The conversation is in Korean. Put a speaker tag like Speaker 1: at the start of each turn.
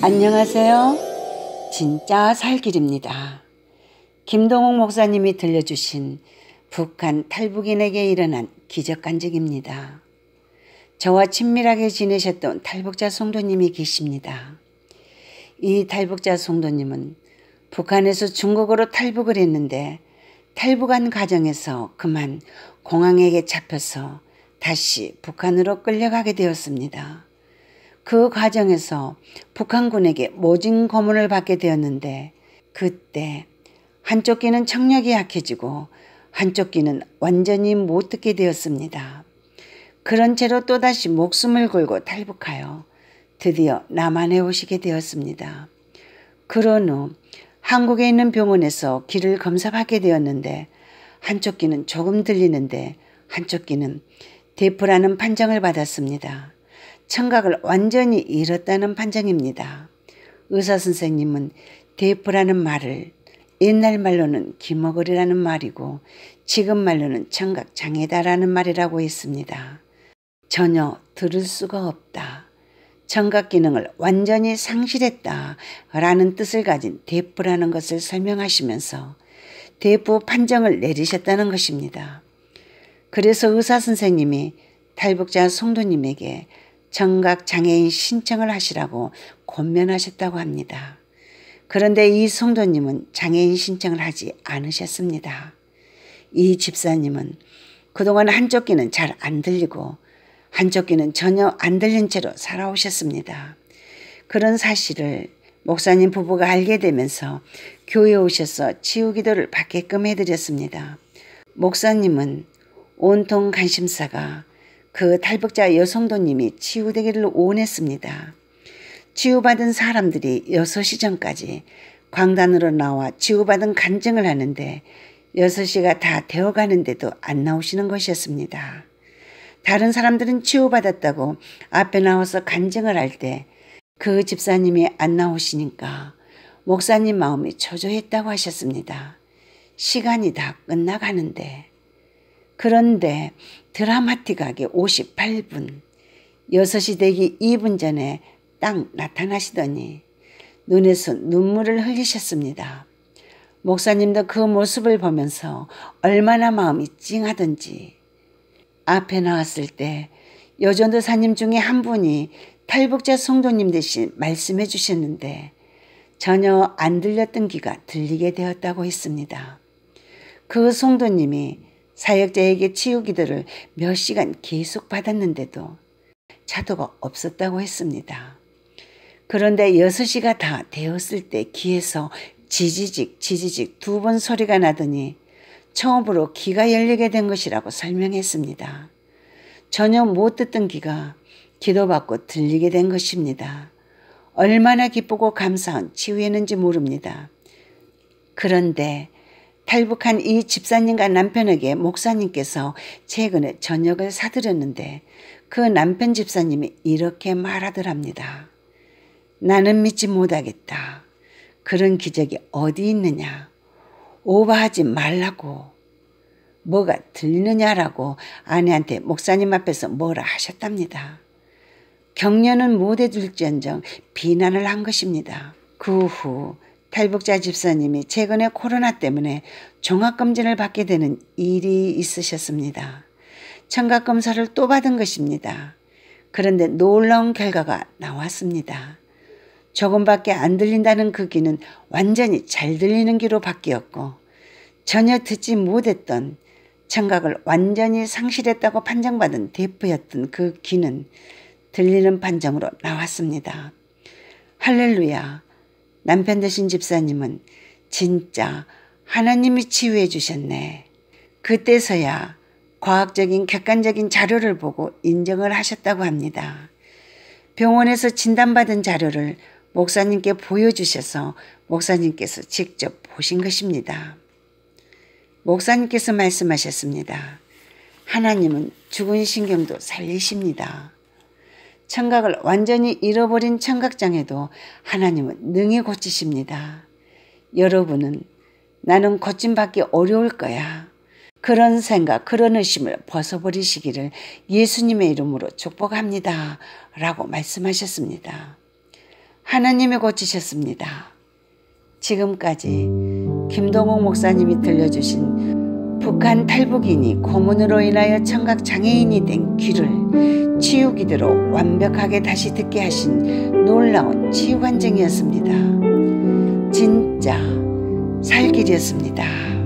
Speaker 1: 안녕하세요. 진짜 살길입니다. 김동욱 목사님이 들려주신 북한 탈북인에게 일어난 기적 간증입니다. 저와 친밀하게 지내셨던 탈북자 송도님이 계십니다. 이 탈북자 송도님은 북한에서 중국으로 탈북을 했는데 탈북한 가정에서 그만 공항에게 잡혀서 다시 북한으로 끌려가게 되었습니다. 그 과정에서 북한군에게 모진 고문을 받게 되었는데 그때 한쪽 귀는 청력이 약해지고 한쪽 귀는 완전히 못 듣게 되었습니다. 그런 채로 또다시 목숨을 걸고 탈북하여 드디어 남한에 오시게 되었습니다. 그런 후 한국에 있는 병원에서 귀를 검사받게 되었는데 한쪽 귀는 조금 들리는데 한쪽 귀는 대포라는 판정을 받았습니다. 청각을 완전히 잃었다는 판정입니다. 의사 선생님은 대포라는 말을 옛날 말로는 기머거리라는 말이고 지금 말로는 청각장애다라는 말이라고 했습니다. 전혀 들을 수가 없다. 청각 기능을 완전히 상실했다 라는 뜻을 가진 대포라는 것을 설명하시면서 대포 판정을 내리셨다는 것입니다. 그래서 의사 선생님이 탈북자 송도님에게 청각장애인 신청을 하시라고 권면하셨다고 합니다. 그런데 이 성도님은 장애인 신청을 하지 않으셨습니다. 이 집사님은 그동안 한쪽 귀는 잘 안 들리고 한쪽 귀는 전혀 안 들린 채로 살아오셨습니다. 그런 사실을 목사님 부부가 알게 되면서 교회에 오셔서 치유 기도를 받게끔 해드렸습니다. 목사님은 온통 관심사가 그 탈북자 여성도님이 치유되기를 원했습니다. 치유받은 사람들이 6시 전까지 광단으로 나와 치유받은 간증을 하는데 6시가 다 되어가는데도 안 나오시는 것이었습니다. 다른 사람들은 치유받았다고 앞에 나와서 간증을 할 때 그 집사님이 안 나오시니까 목사님 마음이 초조했다고 하셨습니다. 시간이 다 끝나가는데 그런데 드라마틱하게 58분 6시 되기 2분 전에 딱 나타나시더니 눈에서 눈물을 흘리셨습니다. 목사님도 그 모습을 보면서 얼마나 마음이 찡하던지 앞에 나왔을 때 여전도사님 중에 한 분이 탈북자 성도님 대신 말씀해 주셨는데 전혀 안 들렸던 귀가 들리게 되었다고 했습니다. 그 성도님이 사역자에게 치유기도를 몇 시간 계속 받았는데도 차도가 없었다고 했습니다. 그런데 6시가 다 되었을 때 귀에서 지지직 지지직 두 번 소리가 나더니 처음으로 귀가 열리게 된 것이라고 설명했습니다. 전혀 못 듣던 귀가 기도받고 들리게 된 것입니다. 얼마나 기쁘고 감사한 치유였는지 모릅니다. 그런데 탈북한 이 집사님과 남편에게 목사님께서 최근에 저녁을 사드렸는데 그 남편 집사님이 이렇게 말하더랍니다. 나는 믿지 못하겠다. 그런 기적이 어디 있느냐. 오버하지 말라고. 뭐가 들리느냐라고 아내한테 목사님 앞에서 뭐라 하셨답니다. 격려는 못해줄지언정 비난을 한 것입니다. 그후 탈북자 집사님이 최근에 코로나 때문에 종합검진을 받게 되는 일이 있으셨습니다. 청각검사를 또 받은 것입니다. 그런데 놀라운 결과가 나왔습니다. 조금밖에 안 들린다는 그 귀는 완전히 잘 들리는 귀로 바뀌었고 전혀 듣지 못했던 청각을 완전히 상실했다고 판정받은 대프였던 그 귀는 들리는 판정으로 나왔습니다. 할렐루야. 남편 되신 집사님은 진짜 하나님이 치유해 주셨네. 그때서야 과학적인 객관적인 자료를 보고 인정을 하셨다고 합니다. 병원에서 진단받은 자료를 목사님께 보여주셔서 목사님께서 직접 보신 것입니다. 목사님께서 말씀하셨습니다. 하나님은 죽은 신경도 살리십니다. 청각을 완전히 잃어버린 청각장애도 하나님은 능히 고치십니다. 여러분은 나는 고침받기 어려울 거야. 그런 생각, 그런 의심을 벗어버리시기를 예수님의 이름으로 축복합니다. 라고 말씀하셨습니다. 하나님이 고치셨습니다. 지금까지 김동욱 목사님이 들려주신 북한 탈북인이 고문으로 인하여 청각 장애인이 된 귀를 치유기대로 완벽하게 다시 듣게 하신 놀라운 치유관정이었습니다 진짜 살길이었습니다.